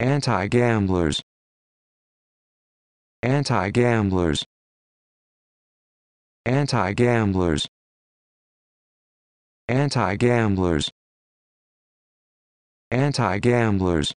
Anti-gamblers. Anti-gamblers. Anti-gamblers. Anti-gamblers. Anti-gamblers.